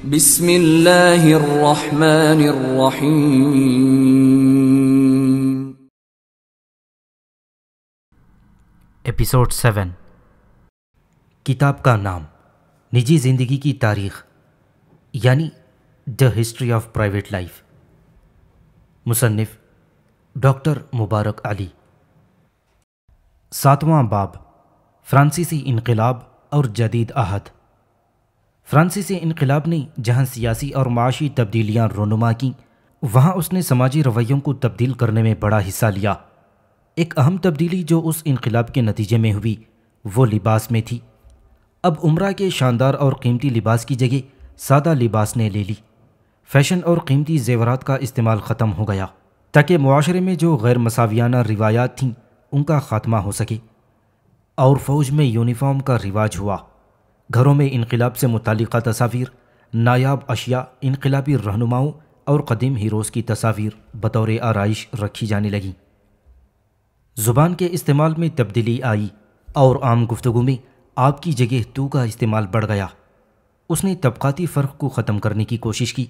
episode seven किताब का नाम निजी ज़िंदगी की तारीख यानी the history of private life मुसन्फ़ डॉक्टर मुबारक अली सातवां बाब फ्रांसीसी इनकलाब और जदीद अहद फ्रांसीसी इनकलाब ने जहाँ सियासी और माशी तब्दीलियाँ रोनुमा की वहाँ उसने समाजी रवैयों को तब्दील करने में बड़ा हिस्सा लिया एक अहम तब्दीली जो उस इनकलाब के नतीजे में हुई वो लिबास में थी अब उम्र के शानदार और कीमती लिबास की जगह सादा लिबास ने ले ली फैशन और कीमती जेवरात का इस्तेमाल ख़त्म हो गया ताकि माशरे में जो गैर मसावियाना रिवायात थीं उनका ख़ात्मा हो सके और फ़ौज में यूनिफॉर्म का रिवाज हुआ घरों में इनकलाब से मुतल तस्वीर नायाब अशिया इनकलाबी रहनुमाओं और कदीम हीरोज़ की तस्वीर बतौर आरइश रखी जाने लगी ज़ुबान के इस्तेमाल में तब्दीली आई और आम गुफ्तु में आपकी जगह तू का इस्तेमाल बढ़ गया उसने तबकाती फ़र्क को ख़त्म करने की कोशिश की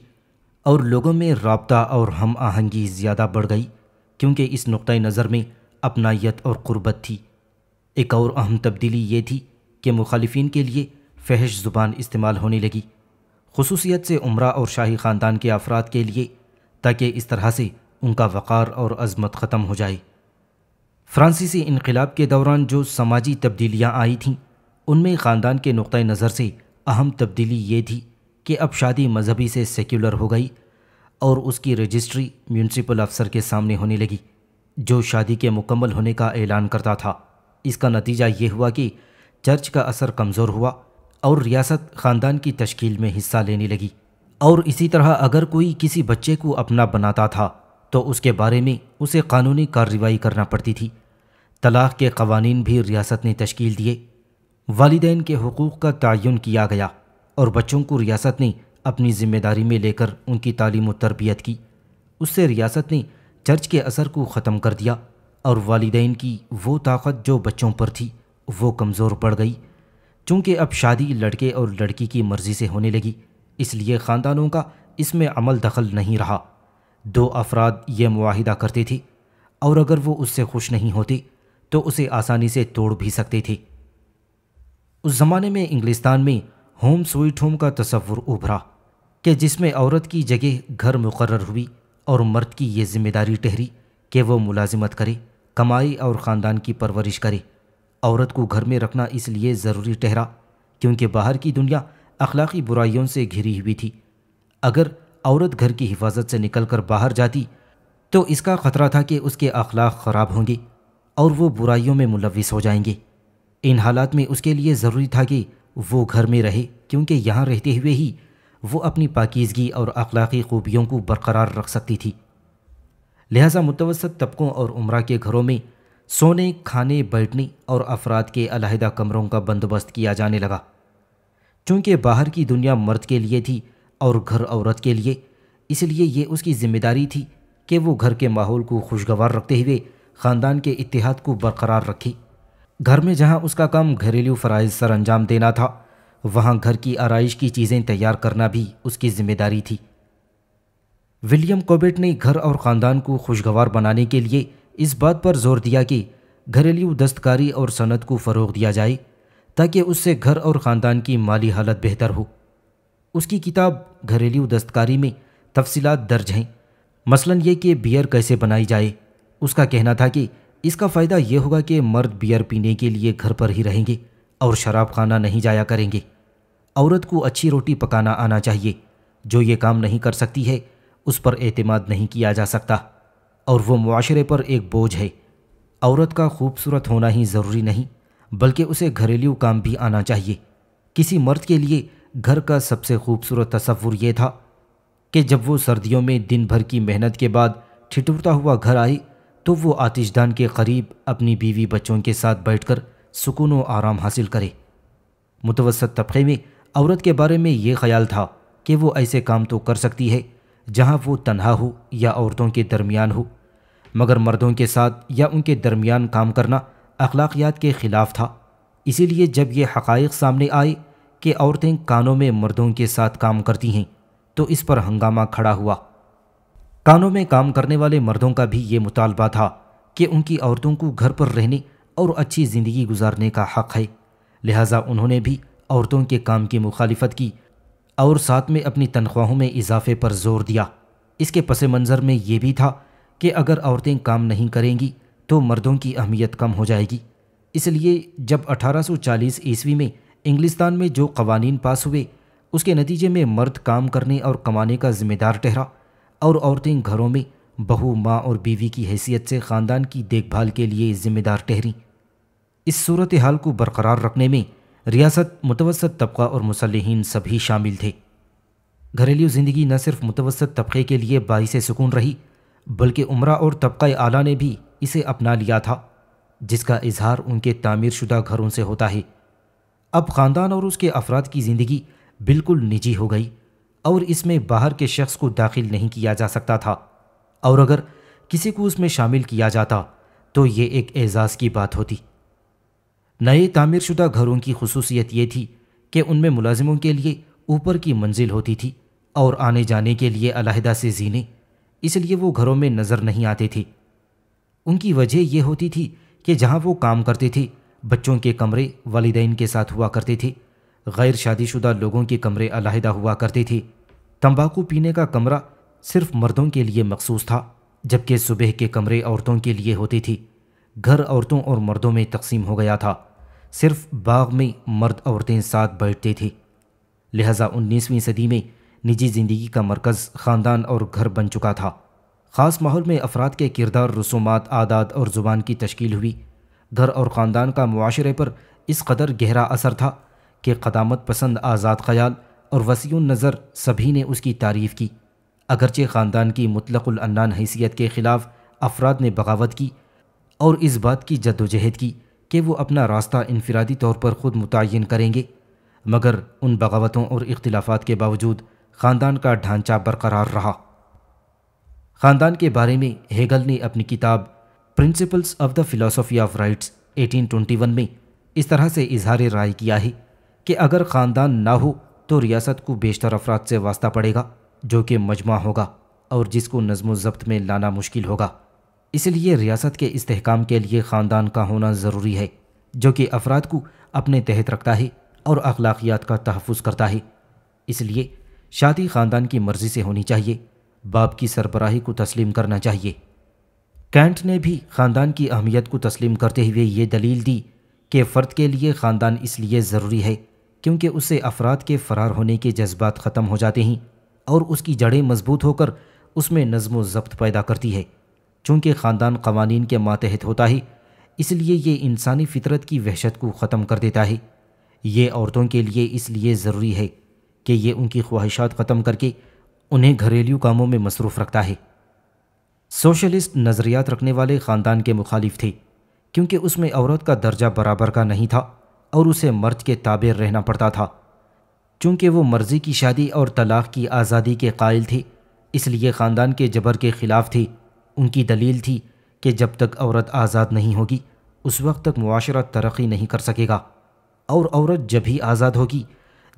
और लोगों में रबता और हम आहंगी ज़्यादा बढ़ गई क्योंकि इस नुक़ नज़र में अपनायत और क़ुरबत थी एक और अहम तब्दीली ये थी कि मुखालफी के लिए फहश ज़ुबान इस्तेमाल होने लगी खसूसियत से उम्र और शाही ख़ानदान के अफराद के लिए ताकि इस तरह से उनका वक़ार और अजमत ख़त्म हो जाए फ्रांसीसी इनकलाब के दौरान जो समाजी तब्दीलियाँ आई थीं उनमें ख़ानदान के नुक़ नज़र से अहम तब्दीली ये थी कि अब शादी मजहबी से सेक्युलर हो गई और उसकी रजिस्ट्री म्यूनसिपल अफसर के सामने होने लगी जो शादी के मुकम्मल होने का ऐलान करता था इसका नतीजा ये हुआ कि चर्च का असर कमज़ोर हुआ और रियासत ख़ानदान की तश्कील में हिस्सा लेने लगी और इसी तरह अगर कोई किसी बच्चे को अपना बनाता था तो उसके बारे में उसे कानूनी कार्रवाई करना पड़ती थी तलाक़ के कवानीन भी रियासत ने तश्कील दिए वालदेन के हकूक़ का तयन किया गया और बच्चों को रियासत ने अपनी ज़िम्मेदारी में लेकर उनकी तालीम तरबियत की उससे रियासत ने चर्च के असर को ख़त्म कर दिया और वालदे की वो ताकत जो बच्चों पर थी वो कमज़ोर पड़ गई चूँकि अब शादी लड़के और लड़की की मर्ज़ी से होने लगी इसलिए ख़ानदानों का इसमें अमल दखल नहीं रहा दो अफराद ये माहिदा करती थी और अगर वो उससे खुश नहीं होती तो उसे आसानी से तोड़ भी सकते थे उस ज़माने में इंग्लिस्तान में होम स्वीट होम का तस्वुर उभरा कि जिसमें औरत की जगह घर मुकर हुई और मर्द की ये जिम्मेदारी ठहरी कि वो मुलाजिमत करे कमाई और ख़ानदान की परवरिश करे औरत को घर में रखना इसलिए ज़रूरी ठहरा क्योंकि बाहर की दुनिया अखलाकी बुराइयों से घिरी हुई थी अगर औरत घर की हिफाजत से निकलकर बाहर जाती तो इसका ख़तरा था कि उसके अखलाक ख़राब होंगे और वो बुराइयों में मुलविस हो जाएंगे इन हालात में उसके लिए ज़रूरी था कि वो घर में रहे क्योंकि यहाँ रहते हुए ही वो अपनी पाकिजगी और अखलाकी खूबियों को बरकरार रख सकती थी लिहाजा मुतवसत तबकों और उम्र के घरों में सोने खाने बैठने और अफराद के अलहदा कमरों का बंदोबस्त किया जाने लगा चूँकि बाहर की दुनिया मर्द के लिए थी और घर औरत के लिए इसलिए ये उसकी जिम्मेदारी थी कि वो घर के माहौल को खुशगवार रखते हुए ख़ानदान के इतिहाद को बरकरार रखी घर में जहाँ उसका काम घरेलू फ़रज़ सर अंजाम देना था वहाँ घर की आरइश की चीज़ें तैयार करना भी उसकी जिम्मेदारी थी विलियम कोबेट ने घर और ख़ानदान को खुशगवार बनाने के लिए इस बात पर जोर दिया कि घरेलू दस्तकारी और सनत को फ़रोग दिया जाए ताकि उससे घर और ख़ानदान की माली हालत बेहतर हो उसकी किताब घरेलू दस्तकारी में तफसीलात दर्ज हैं मसलन ये कि बियर कैसे बनाई जाए उसका कहना था कि इसका फ़ायदा ये होगा कि मर्द बियर पीने के लिए घर पर ही रहेंगे और शराब खाना नहीं जाया करेंगे औरत को अच्छी रोटी पकाना आना चाहिए जो ये काम नहीं कर सकती है उस पर एतमाद नहीं किया जा सकता और वो माशरे पर एक बोझ है औरत का खूबसूरत होना ही ज़रूरी नहीं बल्कि उसे घरेलू काम भी आना चाहिए किसी मर्द के लिए घर का सबसे खूबसूरत तस्वुर यह था कि जब वो सर्दियों में दिन भर की मेहनत के बाद ठिठुरता हुआ घर आई तो वो आतिशदान के करीब अपनी बीवी बच्चों के साथ बैठकर सुकून व आराम हासिल करे मुतवसत तबके में औरत के बारे में ये ख्याल था कि वो ऐसे काम तो कर सकती है जहाँ वो तनहा हो या औरतों के दरमियान हो मगर मर्दों के साथ या उनके दरमियान काम करना अखलाकियात के ख़िलाफ़ था इसीलिए जब ये हक़ सामने आए कि औरतें कानों में मर्दों के साथ काम करती हैं तो इस पर हंगामा खड़ा हुआ कानों में काम करने वाले मर्दों का भी ये मुतालबा था कि उनकी औरतों को घर पर रहने और अच्छी ज़िंदगी गुजारने का हक़ है लिहाजा उन्होंने भी औरतों के काम की मुखालफत की और साथ में अपनी तनख्वाहों में इजाफे पर जोर दिया इसके पस मंज़र में ये भी था कि अगर औरतें काम नहीं करेंगी तो मर्दों की अहमियत कम हो जाएगी इसलिए जब 1840 ईस्वी में इंग्लिस्तान में जो कवानीन पास हुए उसके नतीजे में मर्द काम करने और कमाने का जिम्मेदार ठहरा और औरतें घरों में बहू माँ और बीवी की हैसियत से ख़ानदान की देखभाल के लिए ज़िम्मेदार ठहरी इस सूरत हाल को बरकरार रखने में रियासत मुतवसत तबका और मुसलहन सभी शामिल थे घरेलू ज़िंदगी न सिर्फ मुतवसत तबके के लिए बाईस सुकून रही बल्कि उम्र और तबका आला ने भी इसे अपना लिया था जिसका इजहार उनके तामीर शुदा घरों से होता है अब ख़ानदान और उसके अफराद की ज़िंदगी बिल्कुल निजी हो गई और इसमें बाहर के शख्स को दाखिल नहीं किया जा सकता था और अगर किसी को उसमें शामिल किया जाता तो ये एक एजाज़ की बात होती नए तामीरशुदा घरों की खसूसियत ये थी कि उनमें मुलाजिमों के लिए ऊपर की मंजिल होती थी और आने जाने के लिए अलहदा से जीने इसलिए वो घरों में नज़र नहीं आते थे उनकी वजह यह होती थी कि जहाँ वो काम करते थे बच्चों के कमरे वालदेन के साथ हुआ करते थे गैर शादीशुदा लोगों के कमरे अलहदा हुआ करते थे तंबाकू पीने का कमरा सिर्फ मर्दों के लिए मखसूस था जबकि सुबह के कमरे औरतों के लिए होते थे घर औरतों और मर्दों में तकसीम हो गया था सिर्फ बाग में मर्द औरतें साथ बैठते थे लिहाजा उन्नीसवीं सदी में निजी ज़िंदगी का मरकज़ ख़ानदान और घर बन चुका था ख़ास माहौल में अफराद के किरदार रसूमात आदात और ज़ुबान की तश्कील हुई घर और ख़ानदान का माशरे पर इस कदर गहरा असर था कि क़दामत पसंद आज़ाद ख्याल और वसी नज़र सभी ने उसकी तारीफ़ की अगरचे ख़ानदान की मुतलकुलन्नान हैसियत के ख़िलाफ़ अफराद ने बगावत की और इस बात की जद्दोजहद की कि वो अपना रास्ता इनफरादी तौर पर ख़ुद मुतन करेंगे मगर उन बगावतों और इख्तलाफात के बावजूद ख़ानदान का ढांचा बरकरार रहा ख़ानदान के बारे में हेगल ने अपनी किताब principles of the philosophy of rights 1821 में इस तरह से इजहार राय किया है कि अगर ख़ानदान ना हो तो रियासत को बेशतर अफराद से वास्ता पड़ेगा जो कि मजमा होगा और जिसको नज़म ज़ब्त में लाना मुश्किल होगा इसलिए रियासत के इसकाम के लिए ख़ानदान का होना ज़रूरी है जो कि अफराद को अपने तहत रखता है और अखलाकियात का तहफ़ करता है इसलिए शादी ख़ानदान की मर्ज़ी से होनी चाहिए बाप की सरबराही को तस्लीम करना चाहिए कैंट ने भी ख़ानदान की अहमियत को तस्लीम करते हुए ये दलील दी कि फ़र्द के लिए ख़ानदान इसलिए ज़रूरी है क्योंकि उससे अफराद के फ़रार होने के जज्बात ख़त्म हो जाते हैं और उसकी जड़ें मजबूत होकर उसमें नज़म ज़ब्त पैदा करती है चूँकि ख़ानदान कवानीन के मातहत होता है इसलिए ये इंसानी फितरत की वहशत को ख़त्म कर देता है ये औरतों के लिए इसलिए ज़रूरी है कि ये उनकी ख्वाहिशात ख़त्म करके उन्हें घरेलू कामों में मसरूफ़ रखता है सोशलिस्ट नज़रियात रखने वाले ख़ानदान के मुखालिफ थे क्योंकि उसमें औरत का दर्जा बराबर का नहीं था और उसे मर्द के ताबेर रहना पड़ता था चूँकि वो मर्ज़ी की शादी और तलाक़ की आज़ादी के कायल थे इसलिए ख़ानदान के जबर के ख़िलाफ़ थी उनकी दलील थी कि जब तक औरत आज़ाद नहीं होगी उस वक्त तक मुआशरा तरक्की नहीं कर सकेगा और औरत जब ही आज़ाद होगी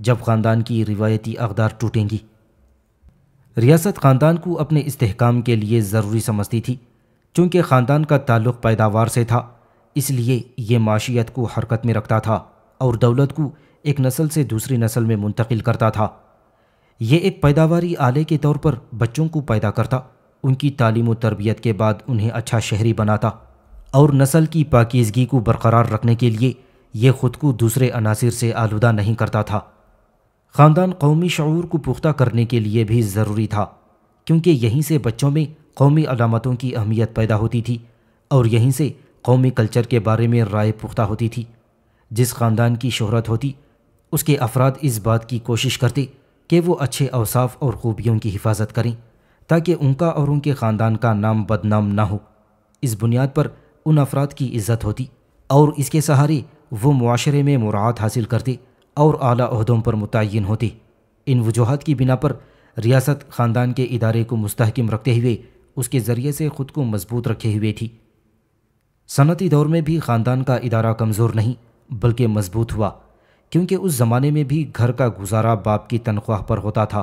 जब ख़ानदान की रिवायती अकदार टूटेंगी रियासत ख़ानदान को अपने इस्तेकाम के लिए ज़रूरी समझती थी चूँकि ख़ानदान का ताल्लुक़ पैदावार से था इसलिए ये माशियत को हरकत में रखता था और दौलत को एक नस्ल से दूसरी नस्ल में मुंतकिल करता था ये एक पैदावारी आले के तौर पर बच्चों को पैदा करता उनकी तालीम और तरबियत के बाद उन्हें अच्छा शहरी बनाता और नस्ल की पाकिजगी को बरकरार रखने के लिए यह ख़ुद को दूसरे अनासर से आलूदा नहीं करता था ख़ानदान कौमी शूर को पुख्ता करने के लिए भी ज़रूरी था क्योंकि यहीं से बच्चों में कौमी अलामतों की अहमियत पैदा होती थी और यहीं से कौमी कल्चर के बारे में राय पुख्ता होती थी जिस ख़ानदान की शहरत होती उसके अफराद इस बात की कोशिश करते कि वो अच्छे अवसाफ और ख़ूबियों की हिफाजत करें ताकि उनका और उनके ख़ानदान का नाम बदनाम ना हो इस बुनियाद पर उन अफराद की इज़्ज़त होती और इसके सहारे वो माशरे में मुराद हासिल करते और अली अहदों पर मुतन होते इन वजूहत की बिना पर रियासत ख़ानदान के इदारे को मुस्तहकम रखते हुए उसके ज़रिए से ख़ुद को मजबूत रखे हुए थी सनती दौर में भी ख़ानदान का इदारा कमज़ोर नहीं बल्कि मजबूत हुआ क्योंकि उस ज़माने में भी घर का गुजारा बाप की तनख्वाह पर होता था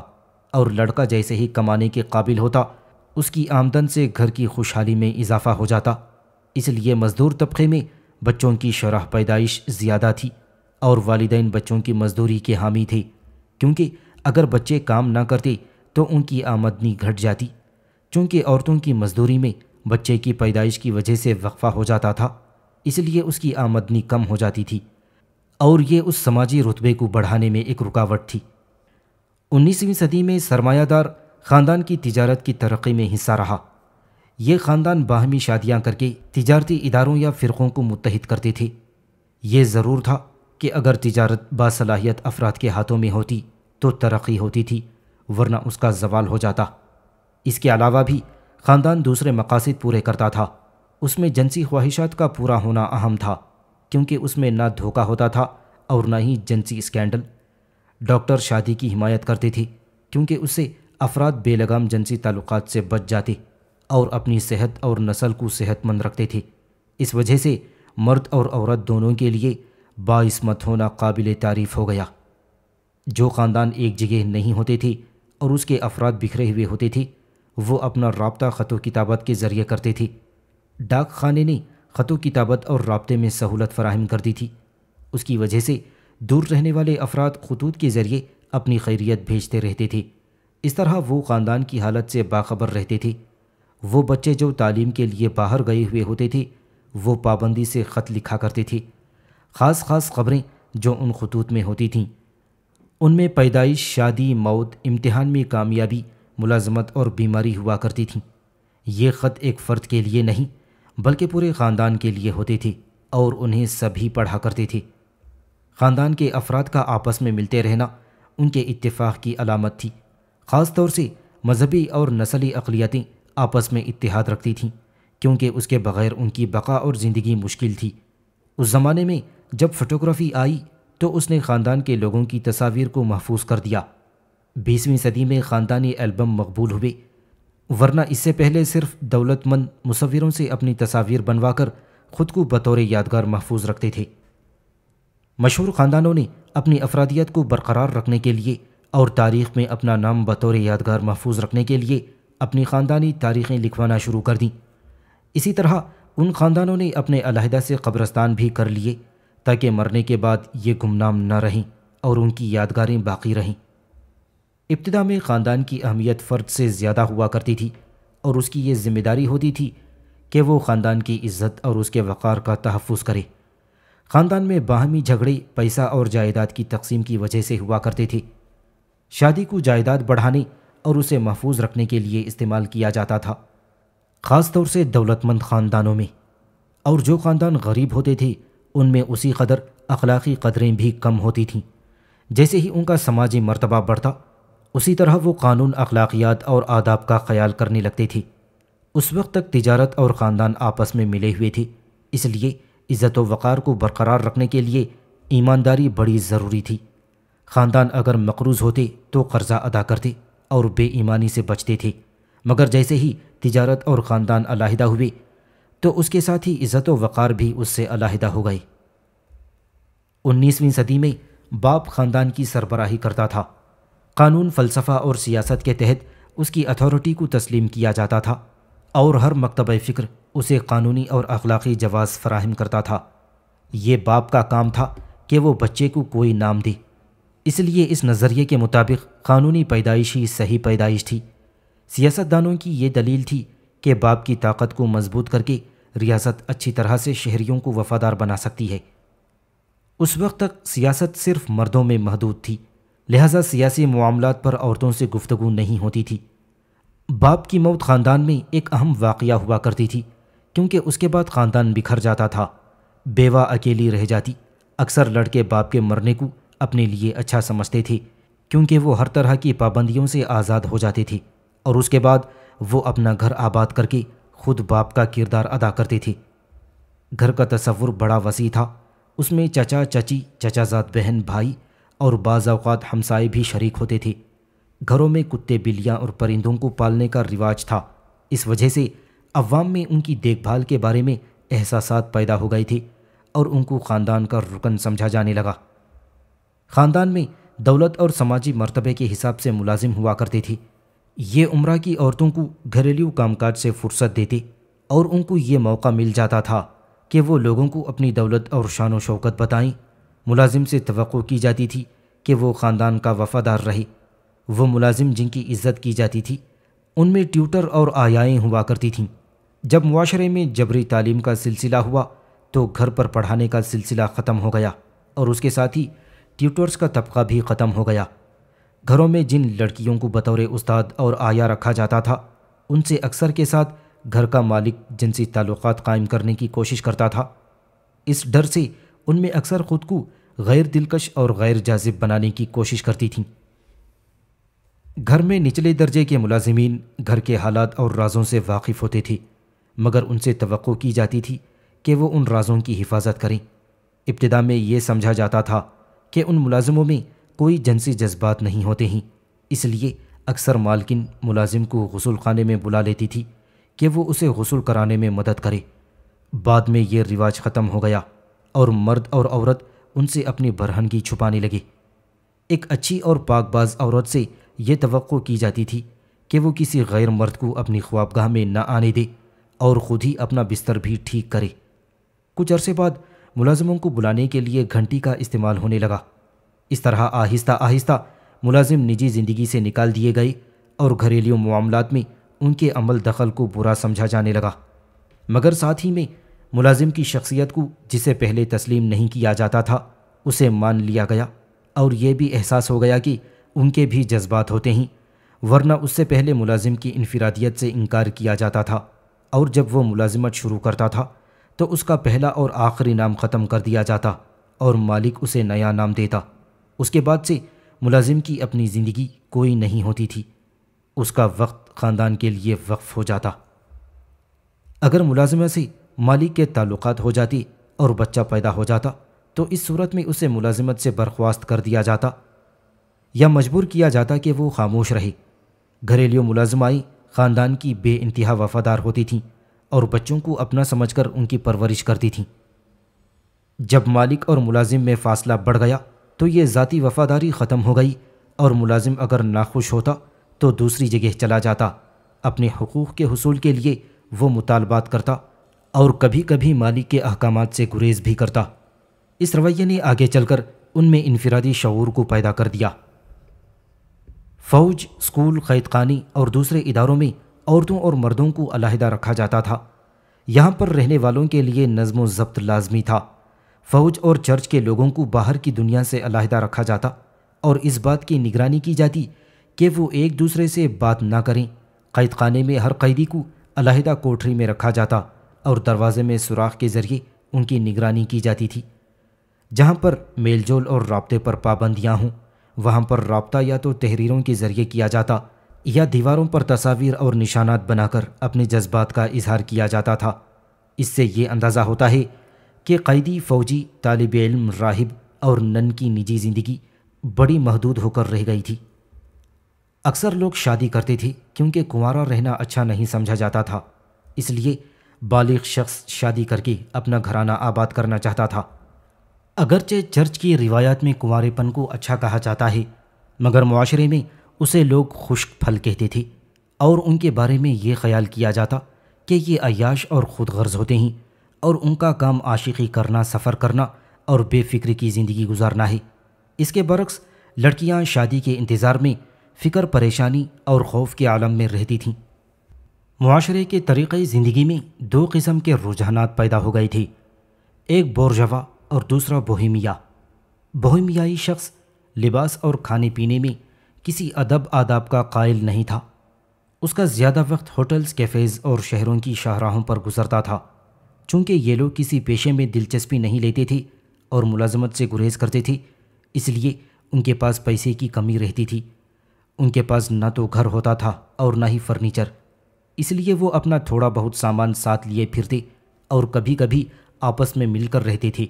और लड़का जैसे ही कमाने के काबिल होता उसकी आमदन से घर की खुशहाली में इजाफा हो जाता इसलिए मज़दूर तबके में बच्चों की शराह पैदाइश ज़्यादा थी और वालदेन बच्चों की मजदूरी के हामी थे क्योंकि अगर बच्चे काम ना करते तो उनकी आमदनी घट जाती चूँकि औरतों की मजदूरी में बच्चे की पैदाइश की वजह से वक्फ़ा हो जाता था इसलिए उसकी आमदनी कम हो जाती थी और ये उस समाजी रुतबे को बढ़ाने में एक रुकावट थी उन्नीसवीं सदी में सरमायादार ख़ानदान की तजारत की तरक्की में हिस्सा रहा ये ख़ानदान बाहमी शादियाँ करके तजारती इदारों या फ़िरक़ों को मुतहद करते थे ये ज़रूर था कि अगर तजारत बासलाहियत अफराद के हाथों में होती तो तरक्की होती थी वरना उसका जवाल हो जाता इसके अलावा भी ख़ानदान दूसरे मकासद पूरे करता था उसमें जनसी ख्वाहिशात का पूरा होना अहम था क्योंकि उसमें ना धोखा होता था और ना ही जनसी स्कैंडल डॉक्टर शादी की हिमायत करती थी क्योंकि उसे अफराद बेलगाम जनसी ताल्लुकात से बच जाते और अपनी सेहत और नस्ल को सेहतमंद रखते थे इस वजह से मर्द और औरत दोनों के लिए बाइसमत होना काबिल तारीफ़ हो गया जो ख़ानदान एक जगह नहीं होते थे और उसके अफराद बिखरे हुए होते थे वो अपना रबता ख़तों किताबत के ज़रिए करते थे डाक खाने ने ख़तों किताबत और रबते में सहूलत फराहम कर दी थी उसकी वजह से दूर रहने वाले अफराद खतूत के ज़रिए अपनी खैरियत भेजते रहते थे इस तरह वो ख़ानदान की हालत से बाखबर रहते थे वो बच्चे जो तालीम के लिए बाहर गए हुए होते थे वो पाबंदी से ख़त लिखा करते थे ख़ास ख़ास ख़बरें जो उन खतूत में होती थीं उनमें पैदाइश शादी मौत इम्तहान में कामयाबी मुलाजमत और बीमारी हुआ करती थीं ये ख़त एक फ़र्द के लिए नहीं बल्कि पूरे ख़ानदान के लिए होते थे और उन्हें सभी पढ़ा करते थे ख़ानदान के अफराद का आपस में मिलते रहना उनके इत्तेफाक की अलामत थी ख़ास तौर से मजहबी और नस्ली अकलियतें आपस में इतिहाद रखती थीं क्योंकि उसके बग़ैर उनकी बका और ज़िंदगी मुश्किल थी उस ज़माने में जब फ़ोटोग्राफ़ी आई तो उसने ख़ानदान के लोगों की तस्वीर को महफूज कर दिया बीसवीं सदी में ख़ानदानी एल्बम मकबूल हुए वरना इससे पहले सिर्फ दौलतमंद मुसविरों से अपनी तस्वीर बनवाकर ख़ुद को बतौर यादगार महफूज रखते थे मशहूर ख़ानदानों ने अपनी अफरादियत को बरकरार रखने के लिए और तारीख में अपना नाम बतौर यादगार महफूज रखने के लिए अपनी ख़ानदानी तारीखें लिखवाना शुरू कर दी इसी तरह उन ख़ानदानों ने अपने अलहदा से कब्रस्तान भी कर लिए ताकि मरने के बाद ये गुमनाम न रहें और उनकी यादगारें बाकी रहें इब्तदा में ख़ानदान की अहमियत फ़र्द से ज़्यादा हुआ करती थी और उसकी ये जिम्मेदारी होती थी कि वो ख़ानदान की इज़्ज़त और उसके वक़ार का तहफ़ करे ख़ानदान में बाहमी झगड़े पैसा और जायदाद की तकसीम की वजह से हुआ करते थे शादी को जायदाद बढ़ाने और उसे महफूज रखने के लिए इस्तेमाल किया जाता था ख़ास तौर से दौलतमंद ख़ानदानों में और जो ख़ानदान गरीब होते थे उनमें उसी कदर अखलाक़ी कदरें भी कम होती थीं जैसे ही उनका समाजी मरतबा बढ़ता उसी तरह वो कानून अखलाकियात और आदाब का ख्याल करने लगते थे उस वक्त तक तिजारत और ख़ानदान आपस में मिले हुए थे इसलिए इज़्ज़त वक़ार को बरकरार रखने के लिए ईमानदारी बड़ी ज़रूरी थी ख़ानदान अगर मकरूज़ होते तो कर्ज़ा अदा करते और बेईमानी से बचते थे मगर जैसे ही तिजारत और ख़ानदान अलाहिदा हुए तो उसके साथ ही इज़्ज़त वक़ार भी उससे अलाहिदा हो गए उन्नीसवीं सदी में बाप ख़ानदान की सरबराही करता था कानून फ़लसफ़ा और सियासत के तहत उसकी अथॉरिटी को तस्लीम किया जाता था और हर मकतब फ़िक्र उसे कानूनी और अखलाक़ी जवाज़ फराहम करता था ये बाप का काम था कि वो बच्चे को कोई नाम दे इसलिए इस नज़रिए के मुताबिक कानूनी पैदाइश ही सही पैदाइश थी सियासतदानों की ये दलील थी कि बाप की ताकत को मजबूत करके रियासत अच्छी तरह से शहरीों को वफादार बना सकती है उस वक्त तक सियासत सिर्फ मर्दों में महदूद थी लिहाजा सियासी मामलों पर औरतों से गुफ्तु नहीं होती थी बाप की मौत ख़ानदान में एक अहम वाकया हुआ करती थी क्योंकि उसके बाद ख़ानदान बिखर जाता था बेवा अकेली रह जाती अक्सर लड़के बाप के मरने को अपने लिए अच्छा समझते थे क्योंकि वो हर तरह की पाबंदियों से आज़ाद हो जाती थी और उसके बाद वो अपना घर आबाद करके खुद बाप का किरदार अदा करती थी घर का तस्वुर बड़ा वसी था उसमें चचा चची चचाजाद बहन भाई और बाज़ात हमसाए भी शरीक होते थे घरों में कुत्ते बिल्लियाँ और परिंदों को पालने का रिवाज था इस वजह से अवाम में उनकी देखभाल के बारे में एहसास पैदा हो गए थे और उनको ख़ानदान का रुकन समझा जाने लगा ख़ानदान में दौलत और समाजी मरतबे के हिसाब से मुलाजिम हुआ करते थे ये उम्र की औरतों को घरेलू कामकाज से फुर्सत देती और उनको ये मौका मिल जाता था कि वो लोगों को अपनी दौलत और शान शौकत बताएं मुलाजिम से तो की जाती थी कि वो ख़ानदान का वफ़ादार रहे वो मुलाजिम जिनकी इज्जत की जाती थी उनमें ट्यूटर और आयाएँ हुआ करती थीं जब माशरे में जबरी तालीम का सिलसिला हुआ तो घर पर पढ़ाने का सिलसिला ख़त्म हो गया और उसके साथ ही ट्यूटर्स का तबका भी ख़त्म हो गया घरों में जिन लड़कियों को बतौर उस्ताद और आया रखा जाता था उनसे अक्सर के साथ घर का मालिक जिनसी ताल्लुक़ कायम करने की कोशिश करता था इस डर से उनमें अक्सर ख़ुद को गैर दिलकश और गैर जाजिब बनाने की कोशिश करती थीं घर में निचले दर्जे के मुलाजिमीन घर के हालात और राजों से वाकिफ़ होते थे मगर उनसे तो की जाती थी कि वो उन राजों की हिफाजत करें इब्तदा में ये समझा जाता था कि उन मुलाजमों में कोई जनसी जज्बात नहीं होते हैं इसलिए अक्सर मालकिन मुलाजिम को गसल खाने में बुला लेती थी कि वो उसे गसल कराने में मदद करे बाद में ये रिवाज ख़त्म हो गया और मर्द और औरत उनसे अपनी बरहनगी छुपाने लगे एक अच्छी और पाकबाज औरत से ये तो की जाती थी कि वो किसी गैर मर्द को अपनी ख्वाबगाह में न आने दे और ख़ुद ही अपना बिस्तर भी ठीक करे कुछ अरसे बाद मुलाजमों को बुलाने के लिए घंटी का इस्तेमाल होने लगा इस तरह आहिस्ता आहिस्ता मुलाजिम निजी ज़िंदगी से निकाल दिए गए और घरेलू मामलों में उनके अमल दखल को बुरा समझा जाने लगा मगर साथ ही में मुलाजिम की शख्सियत को जिसे पहले तस्लीम नहीं किया जाता था उसे मान लिया गया और यह भी एहसास हो गया कि उनके भी जज्बात होते हैं वरना उससे पहले मुलाजिम की इनफरादियत से इनकार किया जाता था और जब वो मुलाजिमत शुरू करता था तो उसका पहला और आखिरी नाम ख़त्म कर दिया जाता और मालिक उसे नया नाम देता उसके बाद से मुलाजिम की अपनी ज़िंदगी कोई नहीं होती थी उसका वक्त ख़ानदान के लिए वक्फ हो जाता अगर मुलाजमत से मालिक के ताल्लुक हो जाती और बच्चा पैदा हो जाता तो इस सूरत में उसे मुलाजमत से बर्खास्त कर दिया जाता या मजबूर किया जाता कि वो खामोश रहे घरेलू मुलाजमाई ख़ानदान की बे इंतहा वफादार होती थीं और बच्चों को अपना समझकर उनकी परवरिश करती थीं जब मालिक और मुलाजिम में फ़ासला बढ़ गया तो ये ज़ाती वफादारी ख़त्म हो गई और मुलाजिम अगर नाखुश होता तो दूसरी जगह चला जाता अपने हकूक़ के हसूल के लिए वो मुतालबात करता और कभी कभी मालिक के अहकाम से गुरेज भी करता इस रवैये ने आगे चलकर उनमें इनफरादी शूर को पैदा कर दिया फौज स्कूल खानी और दूसरे इदारों में औरतों और मर्दों को अलहदा रखा जाता था यहाँ पर रहने वालों के लिए नज़म ज़ब्त लाजमी था फ़ौज और चर्च के लोगों को बाहर की दुनिया से अलहदा रखा जाता और इस बात की निगरानी की जाती कि वो एक दूसरे से बात ना करें कैद खाने में हर कैदी को अलहदा कोठरी में रखा जाता और दरवाजे में सुराख के ज़रिए उनकी निगरानी की जाती थी जहाँ पर मेलजोल और रबते पर पाबंदियाँ हों वहाँ पर रबता या तो तहरीरों के ज़रिए किया जाता या दीवारों पर तस्वीर और निशानात बनाकर अपने जज्बात का इजहार किया जाता था इससे ये अंदाज़ा होता है कि कैदी फ़ौजी तालब इल्म राहिब और नन की निजी ज़िंदगी बड़ी महदूद होकर रह गई थी अक्सर लोग शादी करते थे क्योंकि कुंवरा रहना अच्छा नहीं समझा जाता था इसलिए बालिग शख्स शादी करके अपना घराना आबाद करना चाहता था अगरचे चर्च की रिवायात में कुंवरेपन को अच्छा कहा जाता है मगर माशरे में उसे लोग खुश्क फल कहते थे और उनके बारे में ये ख्याल किया जाता कि ये अयाश और खुद गर्ज होते हैं और उनका काम आशिकी करना सफ़र करना और बेफिक्री की ज़िंदगी गुजारना है इसके बरक्स लड़कियां शादी के इंतज़ार में फ़िक्र परेशानी और खौफ के आलम में रहती थीं माशरे के तरीक़ ज़िंदगी में दो किस्म के रुझान पैदा हो गए थे एक बोरजवा और दूसरा बोहिमिया बोहिमियाई शख्स लिबास और खाने पीने में किसी अदब आदाब का कायल नहीं था उसका ज़्यादा वक्त होटल्स कैफ़ेज़ और शहरों की शाहराहों पर गुजरता था चूँकि ये लोग किसी पेशे में दिलचस्पी नहीं लेते थे और मुलाजमत से गुरेज करते थे इसलिए उनके पास पैसे की कमी रहती थी उनके पास न तो घर होता था और न ही फर्नीचर इसलिए वो अपना थोड़ा बहुत सामान साथ लिए फिरते और कभी कभी आपस में मिलकर रहते थे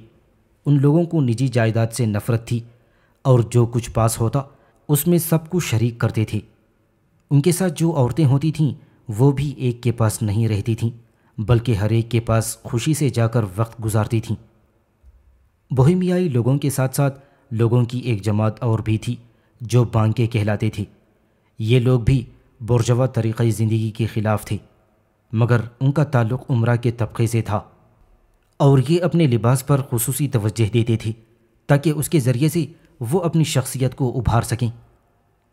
उन लोगों को निजी जायदाद से नफरत थी और जो कुछ पास होता उसमें सबको शरीक करते थे उनके साथ जो औरतें होती थीं वो भी एक के पास नहीं रहती थीं बल्कि हर एक के पास खुशी से जाकर वक्त गुजारती थीं बोहिमियाई लोगों के साथ साथ लोगों की एक जमात और भी थी जो बांके कहलाते थे ये लोग भी बुरजवा तरीक़ी ज़िंदगी के ख़िलाफ़ थे मगर उनका ताल्लुक़ उम्र के तबके से था और ये अपने लिबास पर खसूस तोज्ह देते थे ताकि उसके ज़रिए से वो अपनी शख्सियत को उभार सकें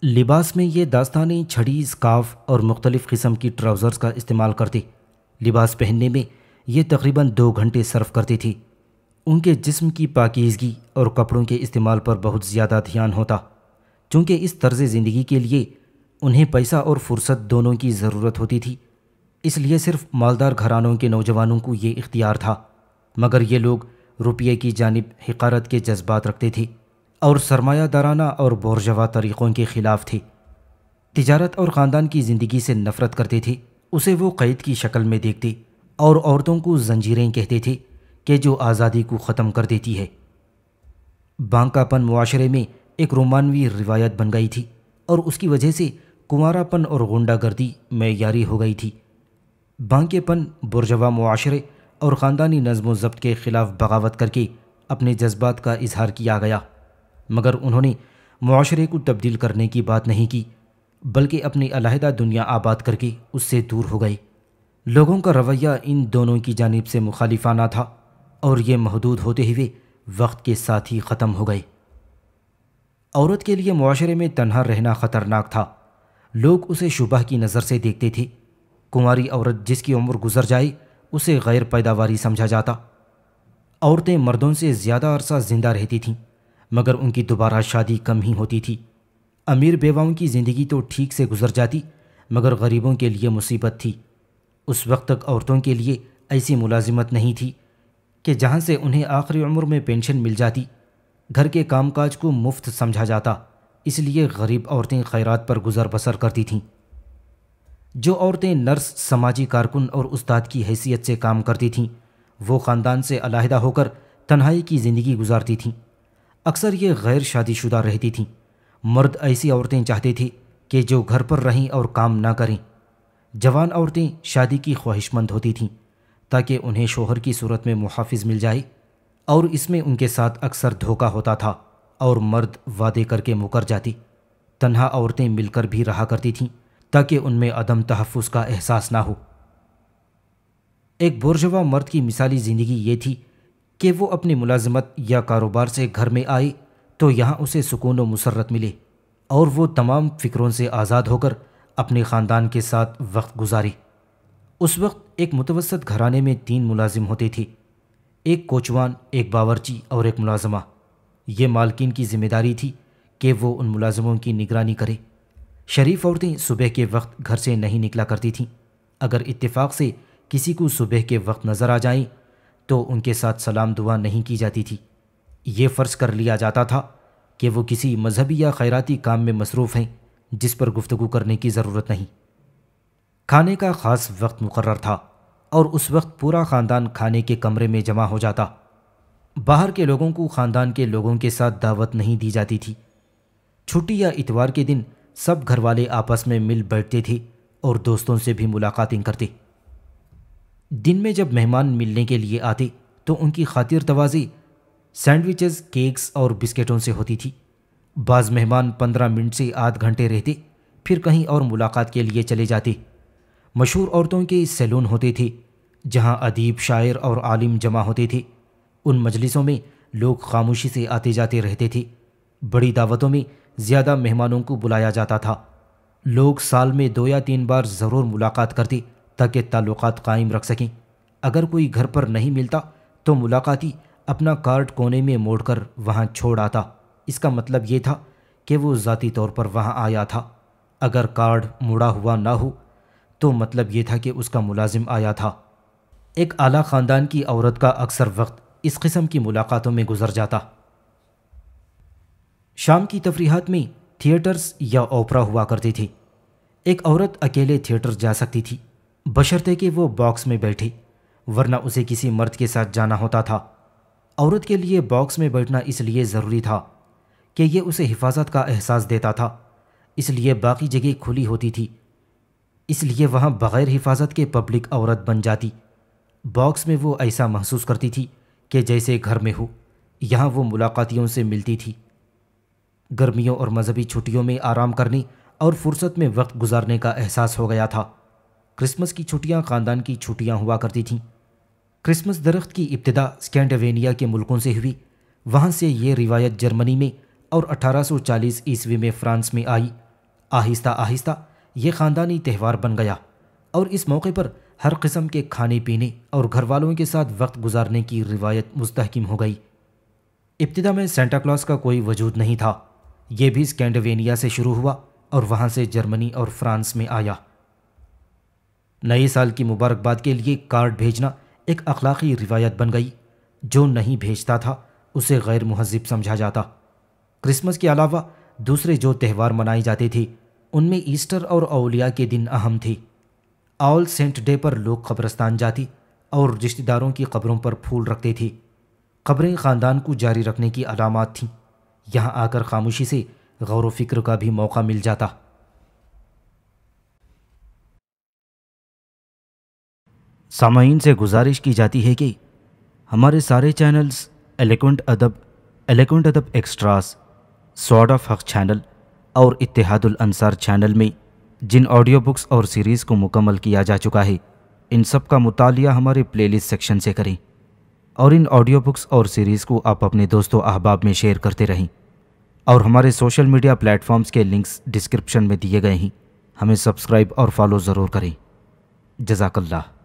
लिबास में ये दास्तानी छड़ी स्काफ और मुख्तलिफ़ किस्म की ट्राउज़र्स का इस्तेमाल करते लिबास पहनने में ये तकरीबन दो घंटे सर्व करते थे उनके जिस्म की पाकिजगी और कपड़ों के इस्तेमाल पर बहुत ज़्यादा ध्यान होता चूँकि इस तर्ज़ ज़िंदगी के लिए उन्हें पैसा और फुर्सत दोनों की ज़रूरत होती थी इसलिए सिर्फ मालदार घरानों के नौजवानों को ये इख्तियार था मगर ये लोग रुपये की जानब हकारत के जज्बात रखते थे और सरमाया दाराना और बोरजवा तरीक़ों के ख़िलाफ़ थे तिजारत और ख़ानदान की ज़िंदगी से नफ़रत करते थे उसे वो क़ैद की शक्ल में देखते और औरतों को जंजीरें कहते थे कि जो आज़ादी को ख़त्म कर देती है बांकापन माशरे में एक रोमानवी रिवायत बन गई थी और उसकी वजह से कुंवरापन और गुंडागर्दी मैारी हो गई थी बांकेपन बुरजवा मुआरे और ख़ानदानी नज़म ज़ब्त के ख़िलाफ़ बगावत करके अपने जज्बात का इजहार किया गया मगर उन्होंने माशरे को तब्दील करने की बात नहीं की बल्कि अपनी अलहदा दुनिया आबाद करके उससे दूर हो गए लोगों का रवैया इन दोनों की जानब से मुखालिफाना था और ये महदूद होते हुए वक्त के साथ ही ख़त्म हो गए औरत के लिए माशरे में तनहा रहना ख़तरनाक था लोग उसे शुबह की नज़र से देखते थे कुंवारी औरत जिसकी उम्र गुजर जाए उसे गैर पैदावारी समझा जाता औरतें मर्दों से ज़्यादा अरसा ज़िंदा रहती थीं मगर उनकी दोबारा शादी कम ही होती थी अमीर बेवाओं की ज़िंदगी तो ठीक से गुजर जाती मगर गरीबों के लिए मुसीबत थी उस वक्त तक औरतों के लिए ऐसी मुलाजिमत नहीं थी कि जहाँ से उन्हें आखिरी उम्र में पेंशन मिल जाती घर के कामकाज को मुफ्त समझा जाता इसलिए गरीब औरतें खैरात पर गुजर बसर करती थीं जो औरतें नर्स समाजी कारकुन और उस्ताद की हैसियत से काम करती थीं वो ख़ानदान से अलहदा होकर तन्हाई की ज़िंदगी गुजारती थीं अक्सर ये गैर शादीशुदा रहती थीं मर्द ऐसी औरतें चाहते थे कि जो घर पर रहें और काम ना करें जवान औरतें शादी की ख्वाहिशमंद होती थीं ताकि उन्हें शोहर की सूरत में मुहाफ़ मिल जाए और इसमें उनके साथ अक्सर धोखा होता था और मर्द वादे करके मुकर जाती तन्हा औरतें मिलकर भी रहा करती थीं ताकि उनमें अदम तहफ़ का एहसास ना हो एक बुरजवा मर्द की मिसाली ज़िंदगी ये थी कि वो अपनी मुलाजमत या कारोबार से घर में आए तो यहाँ उसे सुकून व मसरत मिले और वो तमाम फ़िक्रों से आज़ाद होकर अपने ख़ानदान के साथ वक्त गुजारे उस वक्त एक मुतवसत घराने में तीन मुलाजिम होते थे एक कोचवान एक बावरची और एक मुलाजमा ये मालकिन की जिम्मेदारी थी कि वो उन मुलाजमों की निगरानी करें शरीफ औरतें सुबह के वक्त घर से नहीं निकला करती थीं अगर इत्तेफाक से किसी को सुबह के वक्त नज़र आ जाए तो उनके साथ सलाम दुआ नहीं की जाती थी ये फ़र्ज़ कर लिया जाता था कि वो किसी मजहबी या खैराती काम में मसरूफ़ हैं जिस पर गुफ्तु करने की ज़रूरत नहीं खाने का ख़ास वक्त मुकर था और उस वक्त पूरा ख़ानदान खाने के कमरे में जमा हो जाता बाहर के लोगों को ख़ानदान के लोगों के साथ दावत नहीं दी जाती थी छुट्टी या इतवार के दिन सब घरवाले आपस में मिल बैठते थे और दोस्तों से भी मुलाकातें करते दिन में जब मेहमान मिलने के लिए आते तो उनकी खातिर तवाजी सैंडविचेस केक्स और बिस्किटों से होती थी बाज़ मेहमान पंद्रह मिनट से आध घंटे रहते फिर कहीं और मुलाकात के लिए चले जाते मशहूर औरतों के सैलून होते थे जहां अदीब शायर और आलिम जमा होते थे उन मजलिसों में लोग खामोशी से आते जाते रहते थे बड़ी दावतों में ज़्यादा मेहमानों को बुलाया जाता था लोग साल में दो या तीन बार ज़रूर मुलाकात करते ताकि ताल्लुक कायम रख सकें अगर कोई घर पर नहीं मिलता तो मुलाकाती अपना कार्ड कोने में मोड़कर वहाँ छोड़ आता इसका मतलब ये था कि वो ज़ाती तौर पर वहाँ आया था अगर कार्ड मुड़ा हुआ ना हो तो मतलब ये था कि उसका मुलाजिम आया था एक आला ख़ानदान की औरत का अक्सर वक्त इस किस्म की मुलाकातों में गुजर जाता शाम की तफरीहत में थिएटर्स या ओपरा हुआ करती थी एक औरत अकेले थिएटर जा सकती थी बशर्ते कि वो बॉक्स में बैठी वरना उसे किसी मर्द के साथ जाना होता था औरत के लिए बॉक्स में बैठना इसलिए ज़रूरी था कि यह उसे हिफाजत का एहसास देता था इसलिए बाकी जगह खुली होती थी इसलिए वहाँ बग़ैर हिफाजत के पब्लिक औरत बन जाती बॉक्स में वो ऐसा महसूस करती थी कि जैसे घर में हो यहाँ वो मुलाकातियों से मिलती थी गर्मियों और मजहबी छुट्टियों में आराम करने और फुर्सत में वक्त गुजारने का एहसास हो गया था क्रिसमस की छुट्टियां ख़ानदान की छुट्टियां हुआ करती थीं क्रिसमस दरख्त की इब्तदा स्कैंडवेनिया के मुल्कों से हुई वहाँ से ये रिवायत जर्मनी में और 1840 ईस्वी में फ्रांस में आई आहिस्ता आहिस्ता ये ख़ानदानी त्यौहार बन गया और इस मौके पर हर किस्म के खाने पीने और घर वालों के साथ वक्त गुजारने की रिवायत मुस्तहकम हो गई इब्तदा में सेंटा क्लॉस का कोई वजूद नहीं था ये भी स्कैंडिवेनिया से शुरू हुआ और वहाँ से जर्मनी और फ्रांस में आया नए साल की मुबारकबाद के लिए कार्ड भेजना एक अखलाकी रिवायत बन गई जो नहीं भेजता था उसे गैर महजब समझा जाता क्रिसमस के अलावा दूसरे जो त्यौहार मनाए जाते थे उनमें ईस्टर और अलिया के दिन अहम थी ऑल सेंट डे पर लोग कब्रस्तान जाती और रिश्तेदारों की खबरों पर फूल रखते थे खबरें ख़ानदान को जारी रखने की अलामत थीं यहाँ आकर खामोशी से गौर व फिक्र का भी मौका मिल जाता सामाइन से गुजारिश की जाती है कि हमारे सारे चैनल्स एलिक्वेंट अदब एलिक्वेंट अदब एक्स्ट्रास सॉर्ड ऑफ हक चैनल और इत्तेहादुल अंसार चैनल में जिन ऑडियो बुक्स और सीरीज़ को मुकम्मल किया जा चुका है इन सब का मुतालिया हमारे प्लेलिस्ट सेक्शन से करें और इन ऑडियो बुक्स और सीरीज़ को आप अपने दोस्तों अहबाब में शेयर करते रहें और हमारे सोशल मीडिया प्लेटफॉर्म्स के लिंक्स डिस्क्रिप्शन में दिए गए हैं हमें सब्सक्राइब और फॉलो ज़रूर करें जजाकल्ला